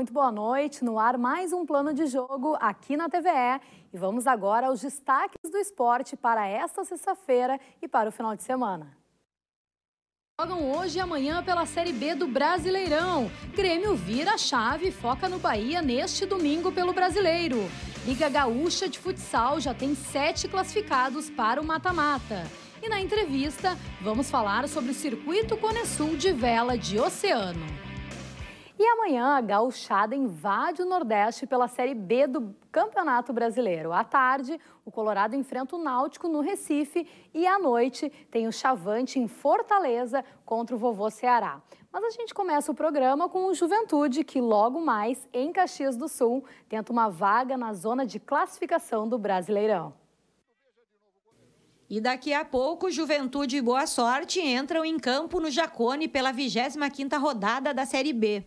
muito boa noite. No ar, mais um plano de jogo aqui na TVE. E vamos agora aos destaques do esporte para esta sexta-feira e para o final de semana. Jogam hoje e amanhã pela Série B do Brasileirão. Grêmio vira a chave e foca no Bahia neste domingo pelo Brasileiro. Liga Gaúcha de Futsal já tem sete classificados para o mata-mata. E na entrevista, vamos falar sobre o circuito Sul de vela de oceano. E amanhã, a gauchada invade o Nordeste pela Série B do Campeonato Brasileiro. À tarde, o Colorado enfrenta o Náutico no Recife e à noite tem o Chavante em Fortaleza contra o Vovô Ceará. Mas a gente começa o programa com o Juventude, que logo mais, em Caxias do Sul, tenta uma vaga na zona de classificação do Brasileirão. E daqui a pouco, Juventude e Boa Sorte entram em campo no Jacone pela 25ª rodada da Série B.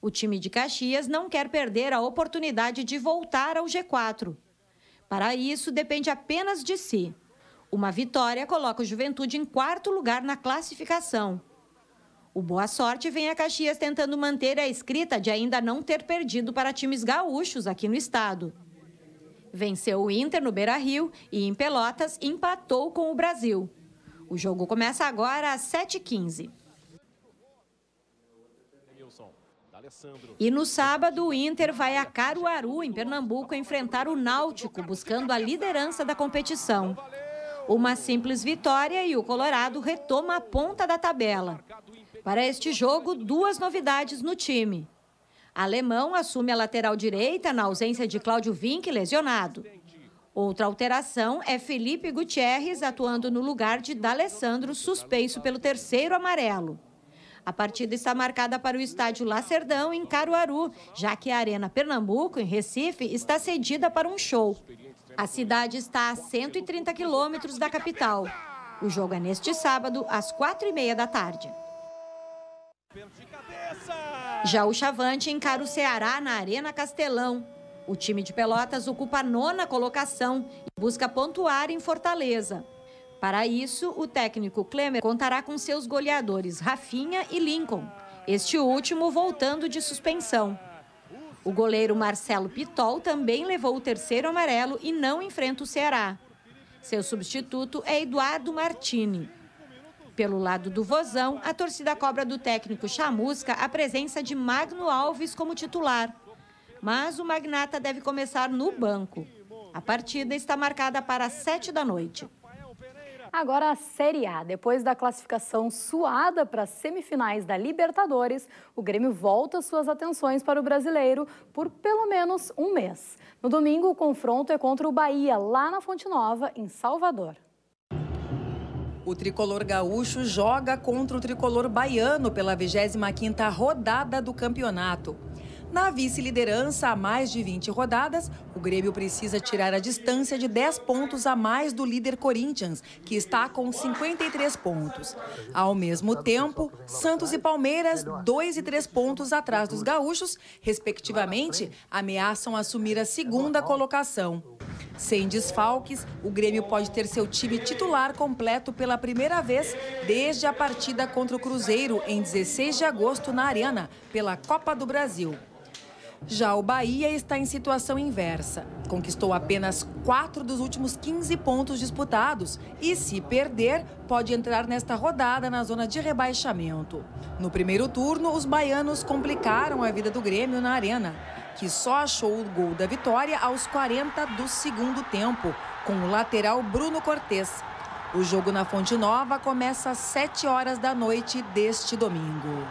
O time de Caxias não quer perder a oportunidade de voltar ao G4. Para isso, depende apenas de si. Uma vitória coloca o Juventude em quarto lugar na classificação. O Boa Sorte vem a Caxias tentando manter a escrita de ainda não ter perdido para times gaúchos aqui no estado. Venceu o Inter no Beira Rio e em Pelotas empatou com o Brasil. O jogo começa agora às 7h15. E no sábado, o Inter vai a Caruaru, em Pernambuco, enfrentar o Náutico, buscando a liderança da competição. Uma simples vitória e o Colorado retoma a ponta da tabela. Para este jogo, duas novidades no time. Alemão assume a lateral direita na ausência de Cláudio Vinck, lesionado. Outra alteração é Felipe Gutierrez atuando no lugar de D'Alessandro, suspenso pelo terceiro amarelo. A partida está marcada para o estádio Lacerdão, em Caruaru, já que a Arena Pernambuco, em Recife, está cedida para um show. A cidade está a 130 quilômetros da capital. O jogo é neste sábado, às quatro e meia da tarde. Já o Chavante encara o Ceará na Arena Castelão. O time de Pelotas ocupa a nona colocação e busca pontuar em Fortaleza. Para isso, o técnico Klemer contará com seus goleadores Rafinha e Lincoln, este último voltando de suspensão. O goleiro Marcelo Pitol também levou o terceiro amarelo e não enfrenta o Ceará. Seu substituto é Eduardo Martini. Pelo lado do Vozão, a torcida cobra do técnico Chamusca a presença de Magno Alves como titular. Mas o magnata deve começar no banco. A partida está marcada para sete da noite. Agora a Série A. Depois da classificação suada para as semifinais da Libertadores, o Grêmio volta suas atenções para o brasileiro por pelo menos um mês. No domingo, o confronto é contra o Bahia, lá na Fonte Nova, em Salvador. O tricolor gaúcho joga contra o tricolor baiano pela 25ª rodada do campeonato. Na vice-liderança há mais de 20 rodadas, o Grêmio precisa tirar a distância de 10 pontos a mais do líder Corinthians, que está com 53 pontos. Ao mesmo tempo, Santos e Palmeiras, 2 e 3 pontos atrás dos gaúchos, respectivamente, ameaçam assumir a segunda colocação. Sem desfalques, o Grêmio pode ter seu time titular completo pela primeira vez desde a partida contra o Cruzeiro em 16 de agosto na Arena, pela Copa do Brasil. Já o Bahia está em situação inversa. Conquistou apenas quatro dos últimos 15 pontos disputados e, se perder, pode entrar nesta rodada na zona de rebaixamento. No primeiro turno, os baianos complicaram a vida do Grêmio na Arena, que só achou o gol da vitória aos 40 do segundo tempo, com o lateral Bruno Cortes. O jogo na Fonte Nova começa às 7 horas da noite deste domingo.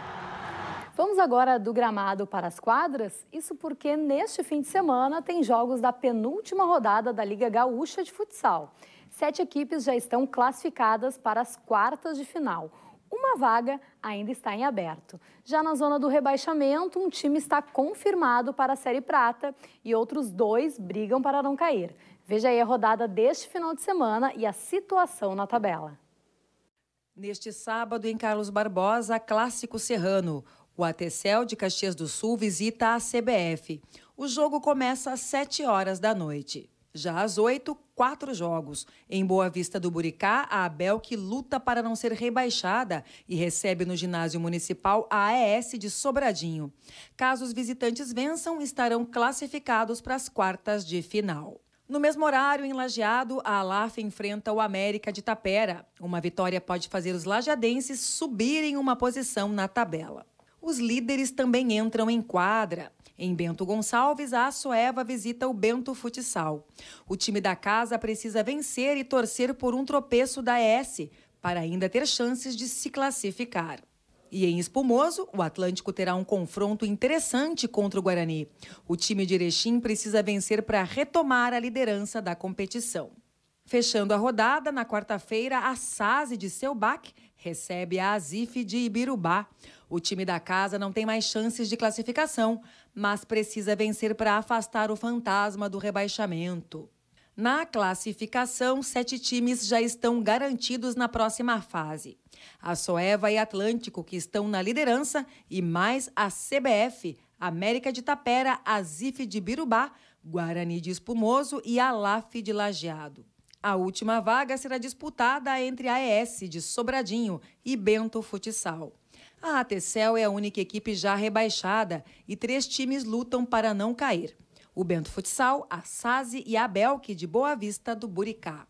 Vamos agora do gramado para as quadras. Isso porque neste fim de semana tem jogos da penúltima rodada da Liga Gaúcha de Futsal. Sete equipes já estão classificadas para as quartas de final. Uma vaga ainda está em aberto. Já na zona do rebaixamento, um time está confirmado para a Série Prata e outros dois brigam para não cair. Veja aí a rodada deste final de semana e a situação na tabela. Neste sábado, em Carlos Barbosa, clássico serrano. O ATCEL de Caxias do Sul visita a CBF. O jogo começa às 7 horas da noite. Já às 8, quatro jogos. Em Boa Vista do Buricá, a Abel que luta para não ser rebaixada e recebe no ginásio municipal a AES de Sobradinho. Caso os visitantes vençam, estarão classificados para as quartas de final. No mesmo horário, em Lajeado, a Alaf enfrenta o América de Tapera. Uma vitória pode fazer os lajadenses subirem uma posição na tabela os líderes também entram em quadra. Em Bento Gonçalves, a Soeva visita o Bento Futsal. O time da casa precisa vencer e torcer por um tropeço da S para ainda ter chances de se classificar. E em Espumoso, o Atlântico terá um confronto interessante contra o Guarani. O time de Erechim precisa vencer para retomar a liderança da competição. Fechando a rodada, na quarta-feira, a SASE de Selbach recebe a Azif de Ibirubá. O time da casa não tem mais chances de classificação, mas precisa vencer para afastar o fantasma do rebaixamento. Na classificação, sete times já estão garantidos na próxima fase. A Soeva e Atlântico, que estão na liderança, e mais a CBF, América de Tapera, Azife de Birubá, Guarani de Espumoso e Alaf de Lajeado. A última vaga será disputada entre a ES de Sobradinho e Bento Futsal. A ATCL é a única equipe já rebaixada e três times lutam para não cair. O Bento Futsal, a SASE e a Belk de Boa Vista do Buricá.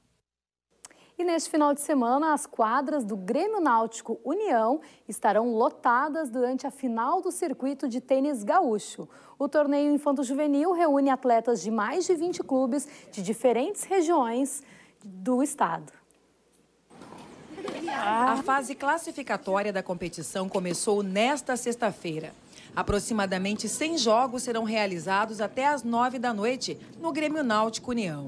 E neste final de semana, as quadras do Grêmio Náutico União estarão lotadas durante a final do circuito de tênis gaúcho. O torneio Infanto Juvenil reúne atletas de mais de 20 clubes de diferentes regiões do estado. A fase classificatória da competição começou nesta sexta-feira. Aproximadamente 100 jogos serão realizados até às 9 da noite no Grêmio Náutico União.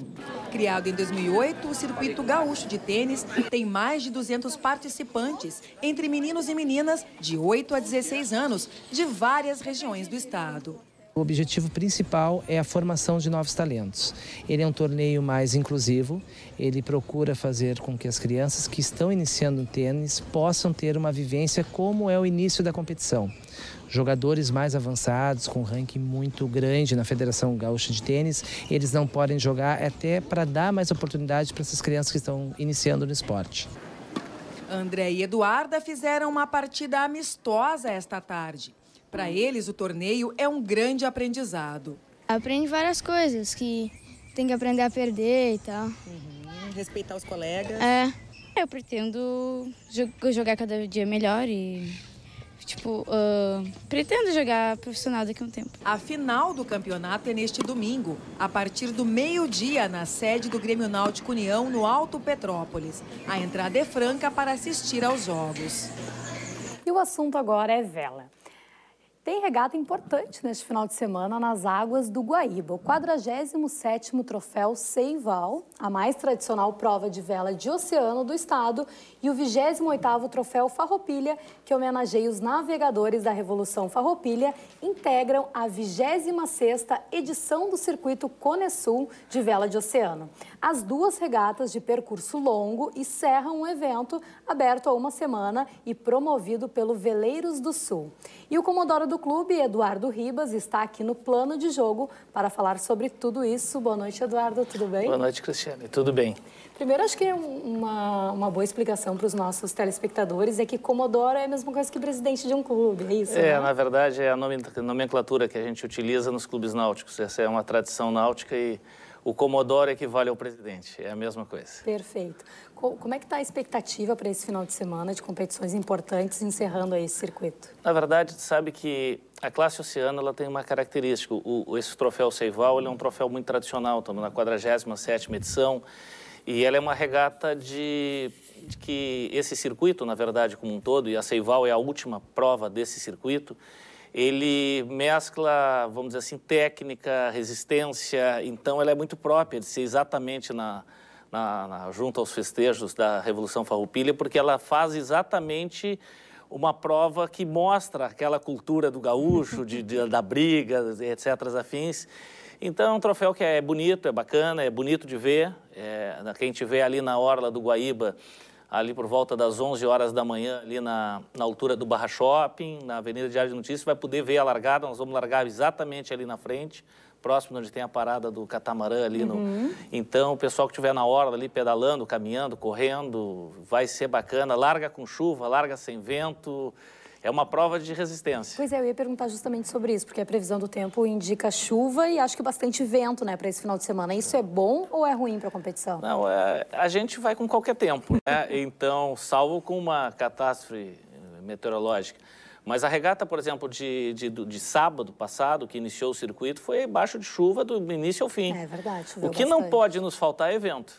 Criado em 2008, o Circuito Gaúcho de Tênis tem mais de 200 participantes, entre meninos e meninas de 8 a 16 anos, de várias regiões do estado. O objetivo principal é a formação de novos talentos. Ele é um torneio mais inclusivo, ele procura fazer com que as crianças que estão iniciando o tênis possam ter uma vivência como é o início da competição. Jogadores mais avançados, com ranking muito grande na Federação Gaúcha de Tênis, eles não podem jogar até para dar mais oportunidade para essas crianças que estão iniciando no esporte. André e Eduarda fizeram uma partida amistosa esta tarde. Para eles, o torneio é um grande aprendizado. Aprende várias coisas, que tem que aprender a perder e tal. Uhum, respeitar os colegas. É. Eu pretendo jogar cada dia melhor e tipo, uh, pretendo jogar profissional daqui a um tempo. A final do campeonato é neste domingo, a partir do meio-dia, na sede do Grêmio Náutico União, no Alto Petrópolis. A entrada é franca para assistir aos jogos. E o assunto agora é vela. Tem regata importante neste final de semana nas águas do Guaíba. O 47º Troféu Seival, a mais tradicional prova de vela de oceano do estado, e o 28º Troféu Farroupilha, que homenageia os navegadores da Revolução Farroupilha, integram a 26ª edição do circuito Conesul de vela de oceano. As duas regatas de percurso longo encerram um evento aberto há uma semana e promovido pelo Veleiros do Sul. E o Comodoro do clube, Eduardo Ribas, está aqui no plano de jogo para falar sobre tudo isso. Boa noite, Eduardo, tudo bem? Boa noite, Cristiane, tudo bem. Primeiro, acho que é uma, uma boa explicação para os nossos telespectadores é que Comodoro é a mesma coisa que presidente de um clube, é isso? É, né? na verdade, é a nomenclatura que a gente utiliza nos clubes náuticos. Essa é uma tradição náutica e o Comodoro equivale ao presidente, é a mesma coisa. Perfeito. Como é que está a expectativa para esse final de semana de competições importantes encerrando aí esse circuito? Na verdade, sabe que a classe oceana ela tem uma característica. O, esse troféu Seival é um troféu muito tradicional, estamos na 47ª edição, e ela é uma regata de, de que esse circuito, na verdade, como um todo, e a Seival é a última prova desse circuito, ele mescla, vamos dizer assim, técnica, resistência, então ela é muito própria de ser exatamente na, na, na junto aos festejos da Revolução Farroupilha, porque ela faz exatamente uma prova que mostra aquela cultura do gaúcho, de, de da briga, etc., afins. Então, é um troféu que é bonito, é bacana, é bonito de ver. É, quem estiver ali na orla do Guaíba, ali por volta das 11 horas da manhã, ali na, na altura do Barra Shopping, na Avenida Diário de Notícias, vai poder ver a largada, nós vamos largar exatamente ali na frente, próximo onde tem a parada do catamarã ali. Uhum. No... Então, o pessoal que estiver na hora ali pedalando, caminhando, correndo, vai ser bacana. Larga com chuva, larga sem vento, é uma prova de resistência. Pois é, eu ia perguntar justamente sobre isso, porque a previsão do tempo indica chuva e acho que bastante vento, né, para esse final de semana. Isso é bom ou é ruim para a competição? Não, é, a gente vai com qualquer tempo, né? então, salvo com uma catástrofe meteorológica. Mas a regata, por exemplo, de, de, de, sábado passado, que iniciou o circuito, foi baixo de chuva do início ao fim. É verdade. O que bastante. não pode nos faltar é evento.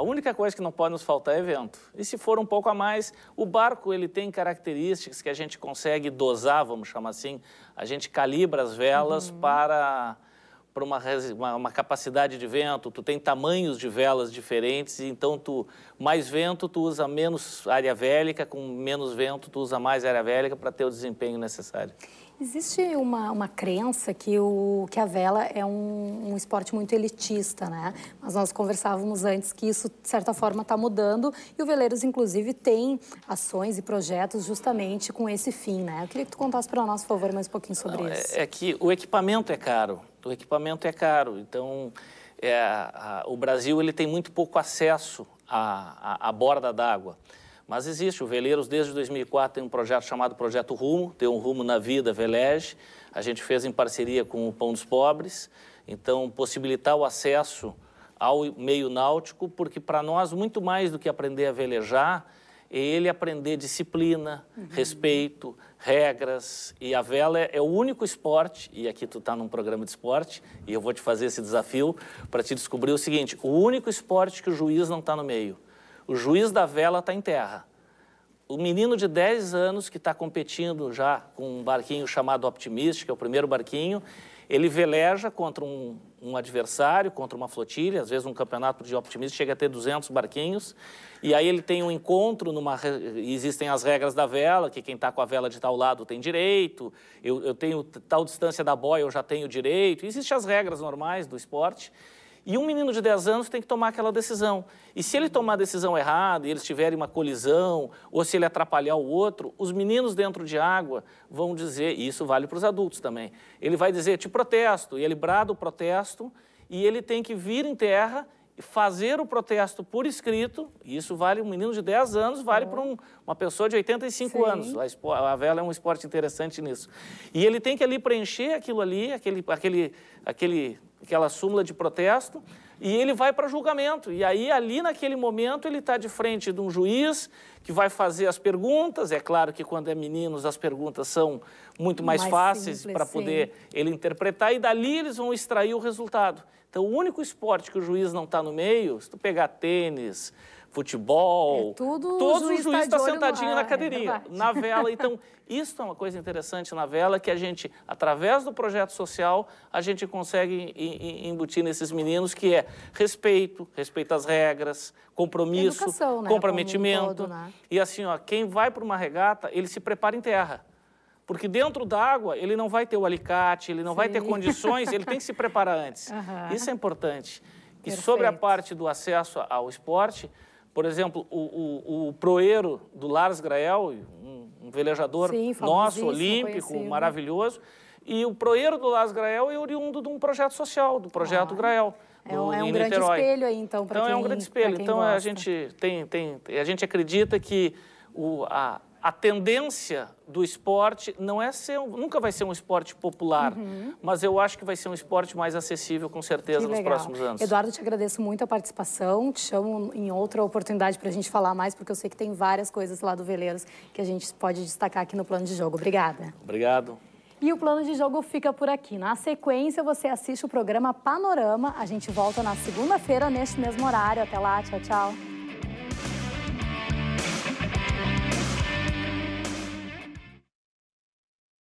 A única coisa que não pode nos faltar é vento. E se for um pouco a mais, o barco ele tem características que a gente consegue dosar, vamos chamar assim. A gente calibra as velas uhum. para para uma, uma, uma, capacidade de vento, tu tem tamanhos de velas diferentes, então tu mais vento tu usa menos área vélica, com menos vento tu usa mais área vélica para ter o desempenho necessário. Existe uma, uma crença que, o, que a vela é um, um esporte muito elitista, né? Mas nós conversávamos antes que isso, de certa forma, está mudando e o Veleiros, inclusive, tem ações e projetos justamente com esse fim, né? Eu queria que tu contasse para nós, por favor, mais um pouquinho sobre Não, é, isso. É, é, que o equipamento é caro, o equipamento é caro, então é, a, o Brasil ele tem muito pouco acesso à, à, à borda d'água. Mas existe, o Veleiros desde 2004 tem um projeto chamado Projeto Rumo, tem um rumo na vida, Velege. A gente fez em parceria com o Pão dos Pobres, então possibilitar o acesso ao meio náutico, porque para nós, muito mais do que aprender a velejar, é ele aprender disciplina, uhum. respeito, regras. E a vela é, é o único esporte, e aqui tu está num programa de esporte, e eu vou te fazer esse desafio para te descobrir o seguinte, o único esporte que o juiz não está no meio o juiz da vela está em terra. O menino de 10 anos que está competindo já com um barquinho chamado Optimist, que é o primeiro barquinho, ele veleja contra um, um, adversário, contra uma flotilha, às vezes um campeonato de optimist chega a ter 200 barquinhos, e aí ele tem um encontro, numa, existem as regras da vela, que quem está com a vela de tal lado tem direito, eu, eu tenho tal distância da boia, eu já tenho direito, existem as regras normais do esporte, e um menino de 10 anos tem que tomar aquela decisão. E se ele tomar a decisão errada, e eles tiverem uma colisão, ou se ele atrapalhar o outro, os meninos dentro de água vão dizer, e isso vale para os adultos também, ele vai dizer, te protesto, e ele brada o protesto, e ele tem que vir em terra e fazer o protesto por escrito, isso vale um menino de 10 anos, vale para um, uma pessoa de 85 Sim. anos. A, a, vela é um esporte interessante nisso. E ele tem que ali preencher aquilo ali, aquele, aquele, aquele aquela súmula de protesto, e ele vai para julgamento. E aí, ali naquele momento, ele está de frente de um juiz que vai fazer as perguntas. É claro que quando é meninos, as perguntas são muito mais, mais fáceis para poder ele interpretar, e dali eles vão extrair o resultado. Então, o único esporte que o juiz não está no meio, se tu pegar tênis, futebol. É tudo Todos os juízes estão tá sentadinhos na é cadeirinha, é na vela. Então, isso é uma coisa interessante na vela, que a gente, através do projeto social, a gente consegue embutir nesses meninos, que é respeito, respeito às regras, compromisso, Educação, né? comprometimento. Todo, né? E assim, ó, quem vai para uma regata, ele se prepara em terra. Porque dentro da água ele não vai ter o alicate, ele não Sim. vai ter condições, ele tem que se preparar antes. Uhum. Isso é importante. E sobre a parte do acesso ao esporte, por exemplo, o, o, o proeiro do Lars Grael, um, um velejador Sim, nosso, olímpico, conhecido. Né? maravilhoso. E o proeiro do Lars Grael é oriundo de um projeto social, do Projeto ah, Grael. É do, é um, é um grande espelho aí, então, para Então, quem, é um grande espelho. Então, a gente, tem, tem, a gente acredita que o, a, a tendência do esporte não é ser, nunca vai ser um esporte popular, uhum. mas eu acho que vai ser um esporte mais acessível com certeza nos próximos anos. Eduardo, te agradeço muito a participação, te chamo em outra oportunidade para a gente falar mais, porque eu sei que tem várias coisas lá do Veleiros que a gente pode destacar aqui no plano de jogo. Obrigada. Obrigado. E o plano de jogo fica por aqui. Na sequência, você assiste o programa Panorama. A gente volta na segunda-feira, neste mesmo horário. Até lá, tchau, tchau.